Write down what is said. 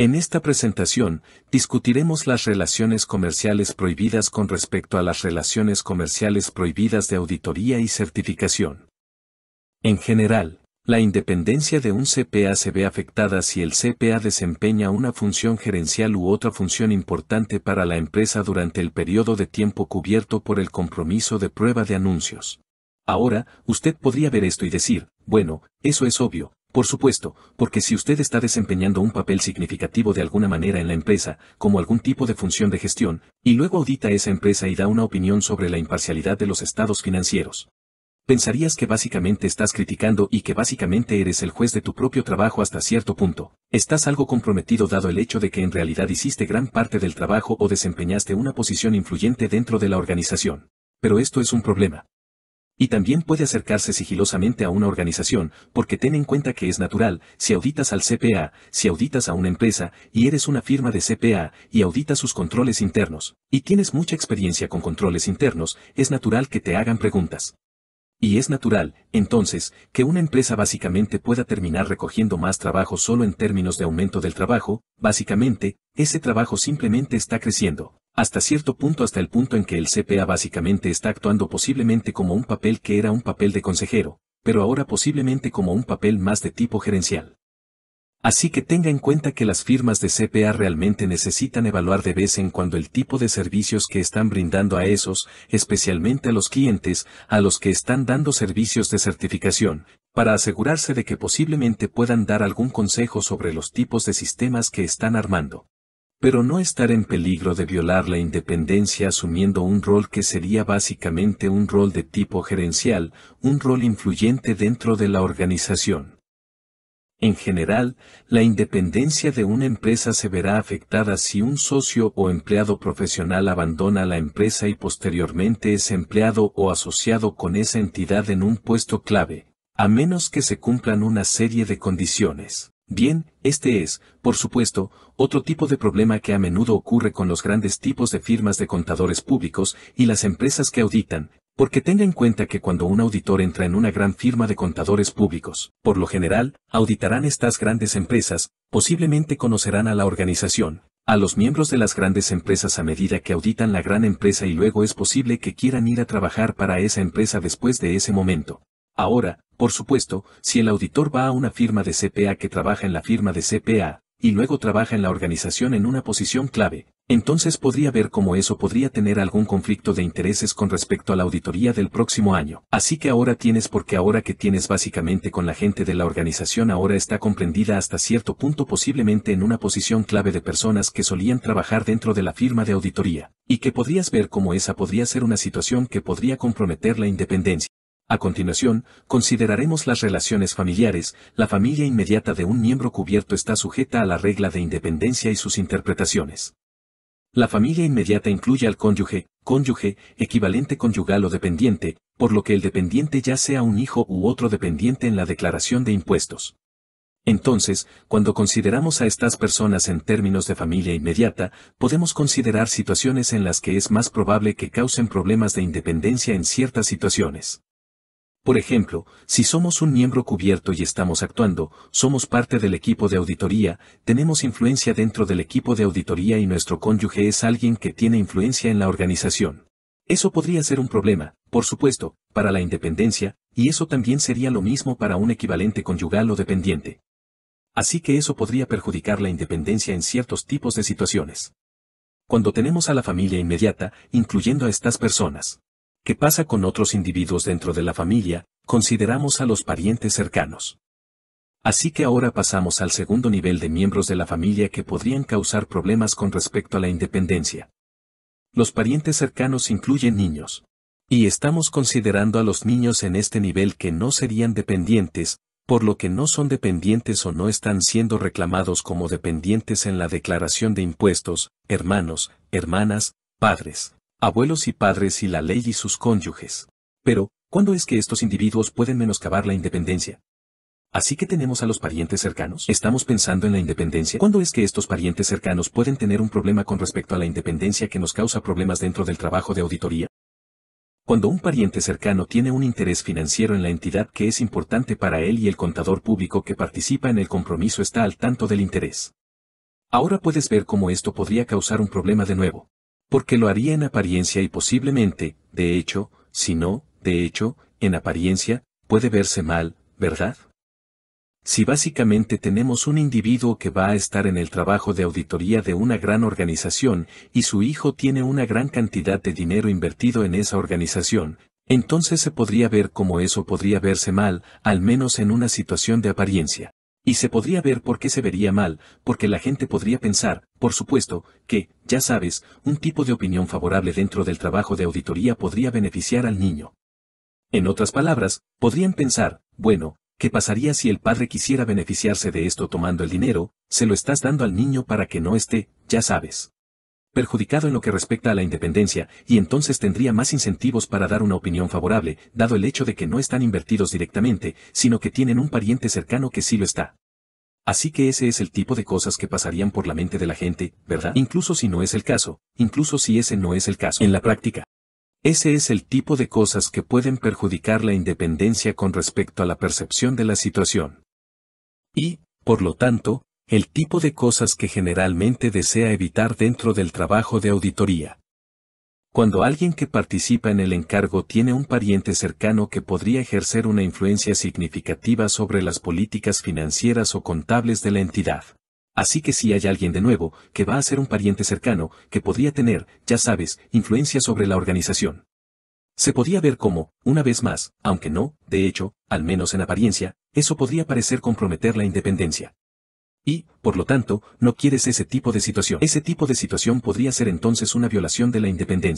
En esta presentación, discutiremos las relaciones comerciales prohibidas con respecto a las relaciones comerciales prohibidas de auditoría y certificación. En general, la independencia de un CPA se ve afectada si el CPA desempeña una función gerencial u otra función importante para la empresa durante el periodo de tiempo cubierto por el compromiso de prueba de anuncios. Ahora, usted podría ver esto y decir, bueno, eso es obvio, por supuesto, porque si usted está desempeñando un papel significativo de alguna manera en la empresa, como algún tipo de función de gestión, y luego audita esa empresa y da una opinión sobre la imparcialidad de los estados financieros. Pensarías que básicamente estás criticando y que básicamente eres el juez de tu propio trabajo hasta cierto punto. Estás algo comprometido dado el hecho de que en realidad hiciste gran parte del trabajo o desempeñaste una posición influyente dentro de la organización. Pero esto es un problema. Y también puede acercarse sigilosamente a una organización, porque ten en cuenta que es natural, si auditas al CPA, si auditas a una empresa, y eres una firma de CPA, y auditas sus controles internos, y tienes mucha experiencia con controles internos, es natural que te hagan preguntas. Y es natural, entonces, que una empresa básicamente pueda terminar recogiendo más trabajo solo en términos de aumento del trabajo, básicamente, ese trabajo simplemente está creciendo hasta cierto punto hasta el punto en que el CPA básicamente está actuando posiblemente como un papel que era un papel de consejero, pero ahora posiblemente como un papel más de tipo gerencial. Así que tenga en cuenta que las firmas de CPA realmente necesitan evaluar de vez en cuando el tipo de servicios que están brindando a esos, especialmente a los clientes, a los que están dando servicios de certificación, para asegurarse de que posiblemente puedan dar algún consejo sobre los tipos de sistemas que están armando pero no estar en peligro de violar la independencia asumiendo un rol que sería básicamente un rol de tipo gerencial, un rol influyente dentro de la organización. En general, la independencia de una empresa se verá afectada si un socio o empleado profesional abandona la empresa y posteriormente es empleado o asociado con esa entidad en un puesto clave, a menos que se cumplan una serie de condiciones. Bien, este es, por supuesto, otro tipo de problema que a menudo ocurre con los grandes tipos de firmas de contadores públicos y las empresas que auditan, porque tenga en cuenta que cuando un auditor entra en una gran firma de contadores públicos, por lo general, auditarán estas grandes empresas, posiblemente conocerán a la organización, a los miembros de las grandes empresas a medida que auditan la gran empresa y luego es posible que quieran ir a trabajar para esa empresa después de ese momento. Ahora, por supuesto, si el auditor va a una firma de CPA que trabaja en la firma de CPA, y luego trabaja en la organización en una posición clave, entonces podría ver cómo eso podría tener algún conflicto de intereses con respecto a la auditoría del próximo año. Así que ahora tienes porque ahora que tienes básicamente con la gente de la organización ahora está comprendida hasta cierto punto posiblemente en una posición clave de personas que solían trabajar dentro de la firma de auditoría, y que podrías ver cómo esa podría ser una situación que podría comprometer la independencia. A continuación, consideraremos las relaciones familiares. La familia inmediata de un miembro cubierto está sujeta a la regla de independencia y sus interpretaciones. La familia inmediata incluye al cónyuge, cónyuge, equivalente conyugal o dependiente, por lo que el dependiente ya sea un hijo u otro dependiente en la declaración de impuestos. Entonces, cuando consideramos a estas personas en términos de familia inmediata, podemos considerar situaciones en las que es más probable que causen problemas de independencia en ciertas situaciones. Por ejemplo, si somos un miembro cubierto y estamos actuando, somos parte del equipo de auditoría, tenemos influencia dentro del equipo de auditoría y nuestro cónyuge es alguien que tiene influencia en la organización. Eso podría ser un problema, por supuesto, para la independencia, y eso también sería lo mismo para un equivalente conyugal o dependiente. Así que eso podría perjudicar la independencia en ciertos tipos de situaciones. Cuando tenemos a la familia inmediata, incluyendo a estas personas. Qué pasa con otros individuos dentro de la familia, consideramos a los parientes cercanos. Así que ahora pasamos al segundo nivel de miembros de la familia que podrían causar problemas con respecto a la independencia. Los parientes cercanos incluyen niños. Y estamos considerando a los niños en este nivel que no serían dependientes, por lo que no son dependientes o no están siendo reclamados como dependientes en la declaración de impuestos, hermanos, hermanas, padres, abuelos y padres y la ley y sus cónyuges. Pero, ¿cuándo es que estos individuos pueden menoscabar la independencia? Así que tenemos a los parientes cercanos. Estamos pensando en la independencia. ¿Cuándo es que estos parientes cercanos pueden tener un problema con respecto a la independencia que nos causa problemas dentro del trabajo de auditoría? Cuando un pariente cercano tiene un interés financiero en la entidad que es importante para él y el contador público que participa en el compromiso está al tanto del interés. Ahora puedes ver cómo esto podría causar un problema de nuevo. Porque lo haría en apariencia y posiblemente, de hecho, si no, de hecho, en apariencia, puede verse mal, ¿verdad? Si básicamente tenemos un individuo que va a estar en el trabajo de auditoría de una gran organización y su hijo tiene una gran cantidad de dinero invertido en esa organización, entonces se podría ver como eso podría verse mal, al menos en una situación de apariencia. Y se podría ver por qué se vería mal, porque la gente podría pensar, por supuesto, que, ya sabes, un tipo de opinión favorable dentro del trabajo de auditoría podría beneficiar al niño. En otras palabras, podrían pensar, bueno, ¿qué pasaría si el padre quisiera beneficiarse de esto tomando el dinero? Se lo estás dando al niño para que no esté, ya sabes perjudicado en lo que respecta a la independencia, y entonces tendría más incentivos para dar una opinión favorable, dado el hecho de que no están invertidos directamente, sino que tienen un pariente cercano que sí lo está. Así que ese es el tipo de cosas que pasarían por la mente de la gente, ¿verdad? Incluso si no es el caso, incluso si ese no es el caso. En la práctica. Ese es el tipo de cosas que pueden perjudicar la independencia con respecto a la percepción de la situación. Y, por lo tanto, el tipo de cosas que generalmente desea evitar dentro del trabajo de auditoría. Cuando alguien que participa en el encargo tiene un pariente cercano que podría ejercer una influencia significativa sobre las políticas financieras o contables de la entidad. Así que si hay alguien de nuevo, que va a ser un pariente cercano, que podría tener, ya sabes, influencia sobre la organización. Se podía ver como, una vez más, aunque no, de hecho, al menos en apariencia, eso podría parecer comprometer la independencia y, por lo tanto, no quieres ese tipo de situación. Ese tipo de situación podría ser entonces una violación de la independencia.